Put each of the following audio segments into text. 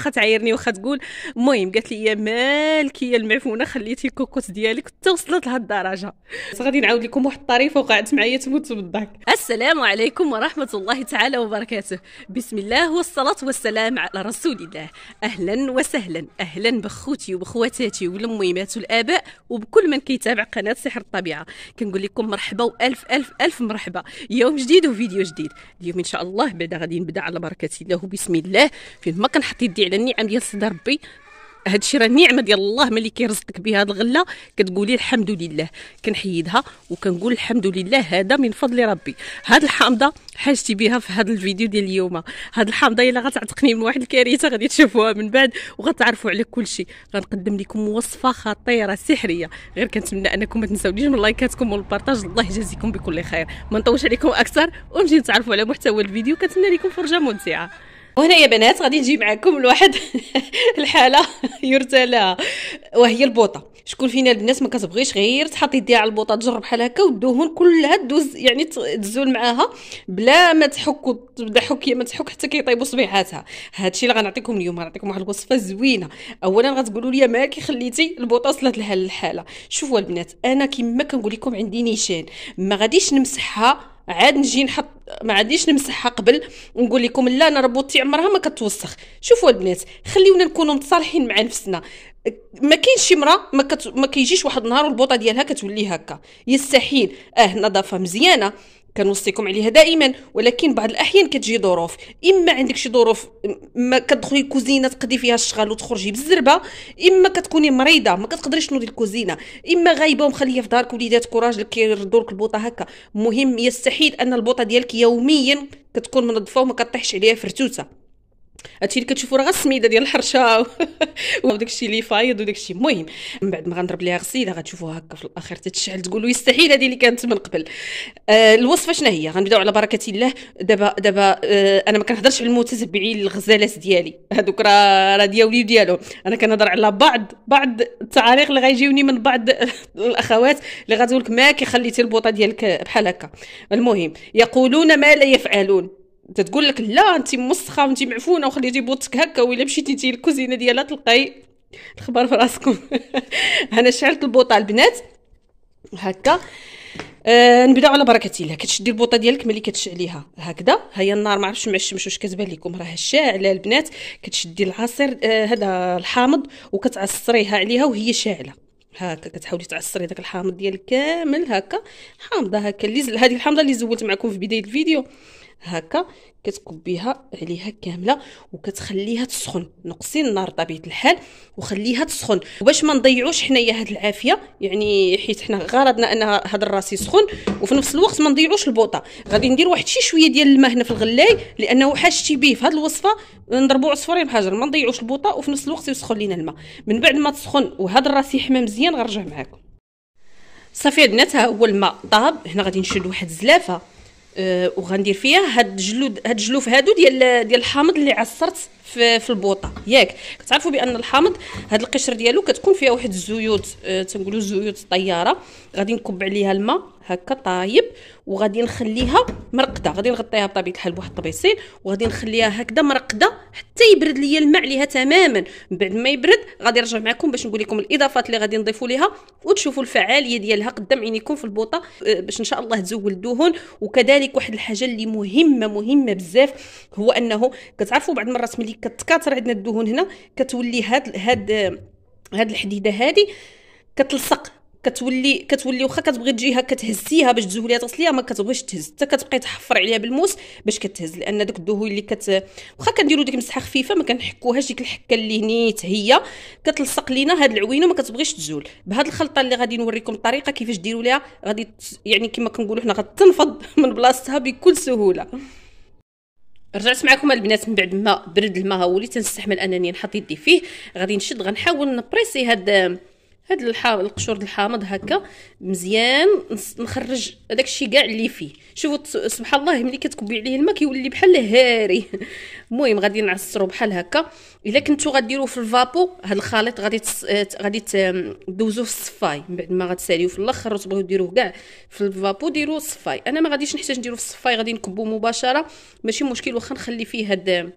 واخا تعايرني واخا تقول المهم قالت لي يا مالك يا المعفونه خليتي الكوكوت ديالك حتى وصلت لهاد الدرجه غادي نعاود لكم واحد الطريفه وقعت معايا تموت بالضحك السلام عليكم ورحمه الله تعالى وبركاته بسم الله والصلاه والسلام على رسول الله اهلا وسهلا اهلا بخوتي وبخواتاتي والميمات والاباء وبكل من كيتابع قناه سحر الطبيعه كنقول لكم مرحبا والف الف الف مرحبا يوم جديد وفيديو جديد اليوم ان شاء الله بعدا غادي نبدا على بركه الله بسم الله فين ما كنحط يدي على النعم ديال سيدي ربي هادشي راه نعمه ديال الله ملي كيرزقك بها هاد الغله كتقولي الحمد لله كنحيدها وكنقول الحمد لله هذا من فضل ربي هاد الحامضه حاجتي بها في هاد الفيديو ديال اليوم هاد الحامضه الا غتعتقني من واحد الكارثه غادي تشوفوها من بعد وغتعرفوا على كل شيء غنقدم لكم وصفه خطيره سحريه غير كنتمنى انكم ما تنساونيش من لايكاتكم والبارطاج الله يجازيكم بكل خير ما نطولش عليكم اكثر ونجي نتعرفوا على محتوى الفيديو كنتمنى لكم فرجه ممتعه وهنا يا بنات غادي نجي معكم لواحد الحاله يرثى لها وهي البوطه شكون فينا البنات ما كتبغيش غير تحط يديها على البوطه تجرب بحال هكا والدهون كلها دوز يعني تزول معاها بلا ما تحك تبدا حكيه ما تحك حتى كيطيبوا صبيعاتها هادشي اللي غنعطيكم اليوم غنعطيكم واحد الوصفه زوينه اولا غتقولوا لي مالك خليتي البوطه وصلت لها الحاله شوفوا البنات انا كما كنقول لكم عندي نيشان ما غاديش نمسحها عاد نجي نحط ما عاديش نمسحها قبل ونقول لكم لا انا ربوطي عمرها ما كتوسخ شوفوا البنات خليونا نكونوا متصالحين مع نفسنا ما كاينش شي امراه ما, كت... ما كيجيش واحد النهار والبوطه ديالها كتولي هكا يستحيل اه نظافه مزيانه كنوصيكم عليها دائما ولكن بعض الاحيان كتجي ظروف اما عندك شي ظروف ما كتدخلي الكوزينه تقضي فيها الشغل وتخرجي بالزربه اما كتكوني مريضه ما كتقدريش تنوضي الكوزينه اما غايبه ومخليه في دارك وليداتك وراجلك كيردوا لك البوطه هكا المهم يستحيل ان البوطه ديالك يوميا كتكون منظفه وما كطيحش عليها فرتوته هادشي اللي كتشوفوا راه السميده ديال الحرشه وداكشي اللي فايض وداكشي المهم من بعد ما غنضرب ليها غسيله غتشوفوها هكا في الاخر تتشعل تقولوا يستحيل هذه اللي كانت من قبل آه الوصفه شنو هي غنبداو على بركه الله دابا دابا آه انا ما كنهضرش على المتتبعين الغزالات ديالي هذوك راه راه ديالي وديالهم انا كنهضر على بعض بعض التعاليق اللي غيجيوني من بعض الاخوات اللي غتقول لك ما كي خليتي البوطه ديالك بحال هكا المهم يقولون ما لا يفعلون انت تقول لك لا انت مسخه وانت معفونه وخليتي بوتك هكا ولا مشيتي انت الكوزينه ديالها تلقاي الخبر في راسكم انا شعلت البوطه البنات هكا أه نبداو على بركه الله كتشدي البوطه ديالك ملي كتشعليها هكذا هي النار ما عرفتش مع الشمس واش كتبان لكم راه شاعله البنات كتشدي العصير آه، هذا أه الحامض وكتعصريها عليها وهي شاعله هكا كتحاولي تعصري داك الحامض ديالك كامل هكا حامضه هكا اللي هذه الحامضه اللي زولت معكم في بدايه الفيديو هكا كتكبيها عليها كامله وكتخليها تسخن نقصي النار طبيعه الحال وخليها تسخن وباش ما نضيعوش حنايا هاد العافيه يعني حيت حنا غرضنا ان هاد الراس يسخن وفي نفس الوقت ما نضيعوش البوطه غادي ندير واحد شي شويه ديال الماء هنا في الغلاي لانه حاجتي به في هاد الوصفه نضربوا عصفورين بحجر ما نضيعوش البوطه وفي نفس الوقت يسخن لينا الماء من بعد ما تسخن وهاد الراس يحمى مزيان غنرجع معاكم صافي عندنا ها هو الماء طاب هنا غادي نشد واحد الزلافه أه، وغندير فيها هاد الجلود هاد الجلوف هادو ديال ديال الحامض اللي عصرت في, في البوطه ياك كتعرفوا بان الحامض هاد القشره ديالو كتكون فيها واحد الزيوت أه تنقولوا زيوت الطياره غادي نكب عليها الماء هكا طايب وغادي نخليها مرقده غادي نغطيها بطبيعه الحال بواحد الطبيسير وغادي نخليها هكذا مرقده حتى يبرد ليا الماء عليها تماما من بعد ما يبرد غادي نرجع معكم باش نقول لكم الاضافات اللي غادي نضيفوا ليها وتشوفوا الفعاليه ديالها قدام عينيكم في البوطه آه، باش ان شاء الله تزول الدهون وكذلك واحد الحاجه اللي مهمه مهمه بزاف هو انه كتعرفوا بعض المرات ملي كتكاثر عندنا الدهون هنا كتولي هاد هاد هاد الحديده هادي كتلصق كتولي كتولي واخا كتبغي تجيها كتهزيها باش تزوليها تغسليها ما كتبغيش تهز حتى كتبقاي تحفر عليها بالموس باش كتهز لان داك الدهون اللي كت واخا كنديرو ديك مسحه خفيفه ما كنحكوهاش ديك الحكه اللي نيت هي كتلصق لينا هاد العوينه ما كتبغيش تزول بهاد الخلطه اللي غادي نوريكم الطريقه كيفاش ديروا ليها غادي يعني كما كنقولوا حنا غتنفض من بلاصتها بكل سهوله رجعت معكم البنات من بعد ما برد الماء وليت نستحمل انني نحط يدي فيه غادي نشد غنحاول نبريسي هاد هاد الحامض القشور د الحامض هكا مزيان نخرج هذاك الشيء كاع اللي فيه شوفوا سبحان الله ملي كتكبي عليه الماء كيولي بحال هاري المهم غادي نعصرو بحال هكا الا كنتو غديروه في الفابو هاد الخليط غادي تس... غادي تدوزوه في الصفاي من بعد ما غتساليوه في الاخر وتبغيو ديروه كاع في الفابو ديروه الصفاي انا ما غاديش نحتاج نديروه في الصفاي غادي نكبوه مباشره ماشي مشكل واخا نخلي فيه هاد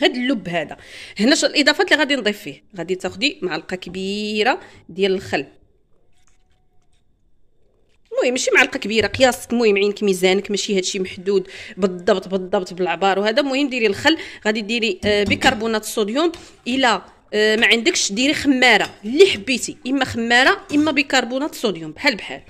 هاد اللب هذا هنا الاضافات اللي غادي نضيف فيه غادي تاخدي معلقه كبيره ديال الخل المهم ماشي معلقه كبيره قياسك المهم عينك ميزانك ماشي هادشي محدود بالضبط بالضبط بالعبار وهذا المهم ديري الخل غادي ديري آه، بيكربونات الصوديوم الى آه، ما عندكش ديري خماره اللي حبيتي اما خماره اما بيكربونات الصوديوم بحال بحال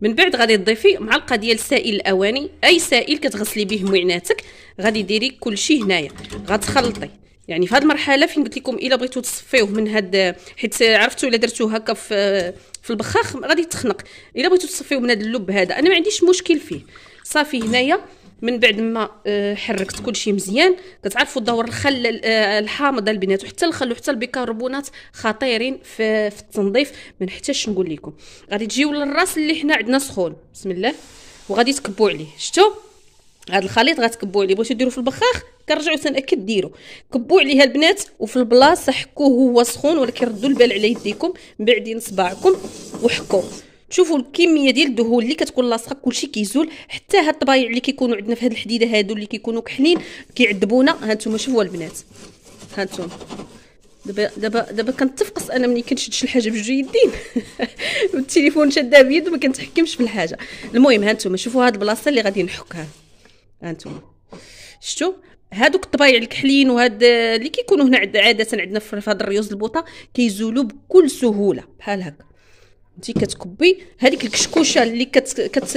من بعد غادي تضيفي معلقه ديال سائل الاواني اي سائل كتغسلي به معناتك غادي ديري كلشي هنايا غتخلطي يعني في هذه المرحله فين قلت لكم الا بغيتو تصفيوه من هاد حيت عرفتوا الا درتوه هكا في في البخاخ غادي تخنق الا بغيتو تصفيوه من هاد اللب هذا انا ما عنديش مشكل فيه صافي هنايا من بعد ما آه، حركت كل شيء مزيان كتعرفوا دور الخل آه، الحامض البنات وحتى الخل وحتى البيكربونات خطيرين في, في التنظيف ما نحتاجش نقول لكم غادي تجيو للراس اللي حنا عندنا سخون بسم الله وغادي تكبوا عليه شفتوا هذا الخليط غتكبوا عليه بغيتو ديروه في البخاخ كنرجعو تنأكد ديرو كبوا عليه البنات وفي البلاصه حكوه هو سخون ولكن ردوا البال على يديكم من بعدين صباعكم وحكوه شوفوا الكميه ديال الدهون اللي كتكون لاصقه كلشي كيزول حتى هاد الطبايع اللي كيكونوا عندنا في هاد الحديده هادو اللي كيكونوا كحلين كيعذبونا هانتوما شوفوا البنات هانتوما دابا دابا دابا كنتفقس انا ملي كنشد شي حاجه بجوج يدين والتليفون شاده بيد وما كنتحكمش في الحاجه المهم هانتوما شوفوا هاد البلاصه اللي غادي نحكها هانتوما شفتوا هادوك الطبايع الكحلين وهاد اللي كيكونوا هنا عاده عندنا في هاد الريوز البوطه كيزولوا بكل سهوله بحال هكا انت كتكبي هذيك الكشكوشه اللي كت, كت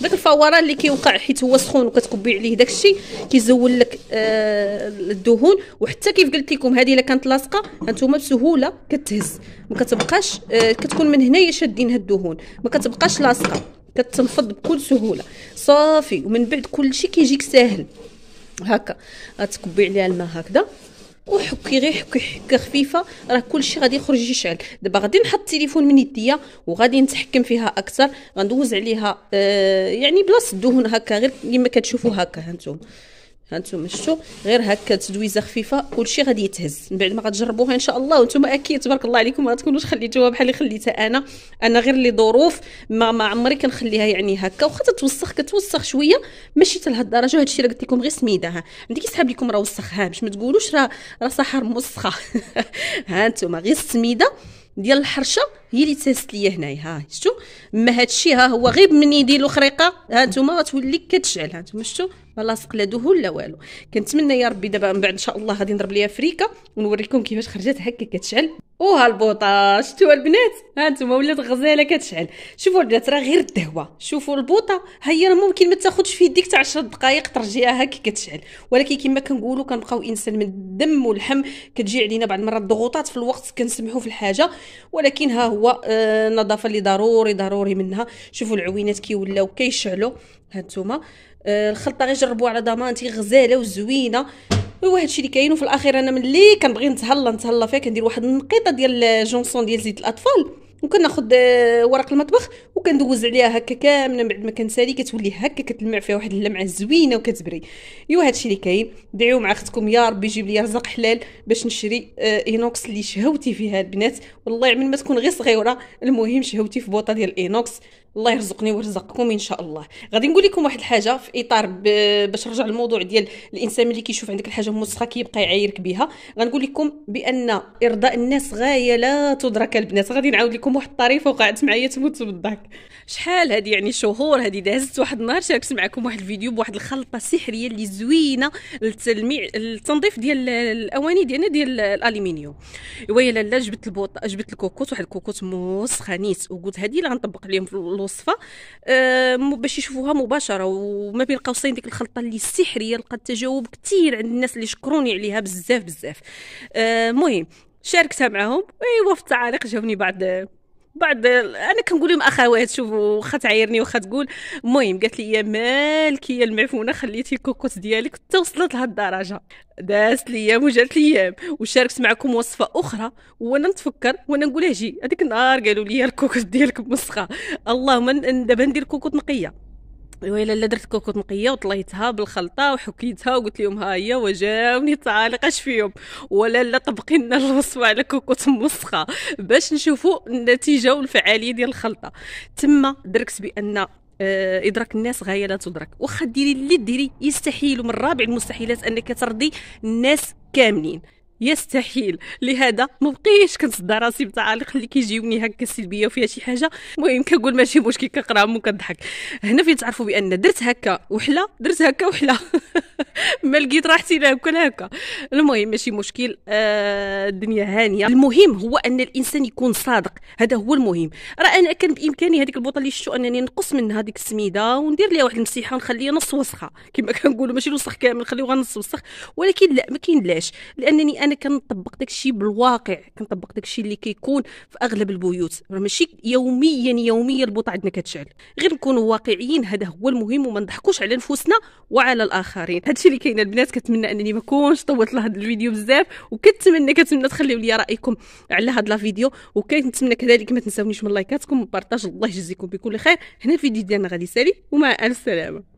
داك الفوران اللي كيوقع حيت هو سخون وكتكبي عليه داك الشيء كيزول لك آه الدهون وحتى كيف قلت لكم هذه الا كانت لاصقه انتم بسهوله كتهز ما كتبقاش آه كتكون من هنايا شادين هاد الدهون ما كتبقاش لاصقه كتنفض بكل سهوله صافي ومن بعد كل شيء كيجيك ساهل هكا تكبي عليها الماء هكذا وحكي غير حكي حكه خفيفه راه كلشي غادي يخرج يشعل دابا غادي نحط التليفون من يديا وغادي نتحكم فيها اكثر غندوز عليها آه يعني بلاصه الدهون هكا غير كما كتشوفوا هكا هانتوما هانتوما شفتوا غير هكا تدويزه خفيفه كلشي غادي يتهز من بعد ما غتجربوها ان شاء الله وانتوما اكيد تبارك الله عليكم ما تكونوش خليتوها بحال اللي خليتها انا انا غير ظروف ما ما عمري كنخليها يعني هكا واخا تتوسخ كتوسخ شويه ماشي حتى لهاد الدرجه وهادشي اللي قلت لكم غير ها عندي كيسحاب لكم راه وسخها باش ما تقولوش راه راه صحار موسخه هانتوما غير السميده ديال الحرشه هي اللي تهزت ليا هنايا ها شفتوا ما هادشي ها هو غير من يدي خريقه ها غتولي كتشعل ها شفتوا ما لاصق لا دهون لا والو كنتمنى يا ربي دابا من بعد ان شاء الله غادي نضرب ليا فريكه ونوريكم كيفاش خرجت هكا كتشعل وها البوطه شفتوا البنات ها انتم ولات غزاله كتشعل شوفوا البنات راه غير الدهوه شوفوا البوطه هي ممكن ما تاخذش في يديك حتى 10 دقائق ترجعيها هكا كتشعل ولكن كما كنقولوا كنبقاو انسان من الدم واللحم كتجي علينا بعض المرات الضغوطات في الوقت كنسمحوا في الحاجه ولكن ها هو النظافه آه، اللي ضروري ضروري منها شوفوا العوينات ولاو كيشعلوا ها انتم آه، الخلطه غير جربوها على ضمانتي غزاله وزوينه هو هادشي اللي كاين وفي الاخير انا ملي كنبغي نتهلا نتهلا فيها كندير واحد النقيطه ديال جونسون ديال زيت الاطفال وكناخد آه، ورق المطبخ وكندوز عليها هكا كامله بعد ما كنسالي كتولي هكا كتلمع فيها واحد اللمعه زوينه وكتبري ايوا هادشي اللي كاين دعيو مع اختكم يا ربي يجيب لي رزق حلال باش نشري آه، اينوكس اللي شهوتي فيها البنات والله من ما تكون غير صغيره المهم شهوتي في بوطه ديال اينوكس الله يرزقني ويرزقكم ان شاء الله غادي نقول لكم واحد الحاجه في اطار باش نرجع للموضوع ديال الانسان ملي كيشوف عندك الحاجه موسخه كيبقى يعايرك بها غنقول لكم بان ارضاء الناس غايه لا تدرك البنات غادي نعاود لكم واحد الطريفه وقعت معايا تموت بالضحك شحال هذه يعني شهور هذه دازت واحد النهار شاركت معكم واحد الفيديو بواحد الخلطه سحريه اللي زوينه للتلميع التنظيف ديال الاواني ديالنا ديال الالومنيوم ويا لا جبت البوط جبت الكوكوت واحد الكوكوت موسخه نيت وقلت هذه اللي غنطبق عليهم في الوصفه آه، باش يشوفوها مباشره وما بين قوسين ديك الخلطه اللي السحريه لقات تجاوب كثير عند الناس اللي شكروني عليها بزاف بزاف آه، المهم شاركتها معاهم ايوا في التعاليق جاوني بعض بعض انا كنقول لهم اخوات شوفوا واخا تعايرني واخا تقول المهم قالت لي يا مالكي يا المعفونه خليتي الكوكوت ديالك حتى وصلت لهاد الدرجه دازت ايام وجات ايام وشاركت معكم وصفه اخرى وانا نتفكر وانا نقول اجي هذيك النهار قالوا لي الكوكوت ديالك مسخه اللهم دابا ندير كوكوط نقيه ويلا لا درت كوكوط نقيه وطليتها بالخلطه وحكيتها وقلت لهم ها هي وجاوني التعاليق اش فيهم ولا لا طبقي لنا الوصفه على كوكوط مسخه باش نشوفوا النتيجه والفعاليه ديال الخلطه تما دركت بان آه، ادراك الناس غايه لا تدرك واخا ديري اللي ديري يستحيل من رابع المستحيلات انك ترضي الناس كاملين يستحيل لهذا ما بقيتش كنصدى راسي بتعاليق اللي كيجيوني هكا سلبيه وفيها شي حاجه المهم كنقول ماشي مشكل مو كنضحك هنا فين تعرفوا بان درت هكا وحلا درت هكا وحلا ما لقيت راحتي لا هكا هكا المهم ماشي مشكل آه الدنيا هانيه المهم هو ان الانسان يكون صادق هذا هو المهم راه انا كان بامكاني هذيك البوطه اللي شفتو انني نقص منها هذيك السميده وندير ليها واحد المسيحه ونخليها نص وسخه كما كنقولوا ماشي الوسخ كامل نخليوها نص وسخ ولكن لا ما كاين لاش لانني انا انا كنطبق داكشي بالواقع كنطبق داكشي اللي كيكون في اغلب البيوت ماشي يوميا يوميا البوطه عندنا كتشعل غير نكونوا واقعيين هذا هو المهم وما نضحكوش على نفوسنا وعلى الاخرين هادشي اللي كاين البنات كنتمنى انني ما كونش طولت لهذا الفيديو بزاف وكنتمنى كنتمنى تخليوا لي رايكم على هاد لا فيديو وكنتمنى كذلك ما تنساونيش من لايكاتكم وبارطاج الله يجزيكم بكل خير هنا الفيديو ديالنا غادي يسالي ومع السلامه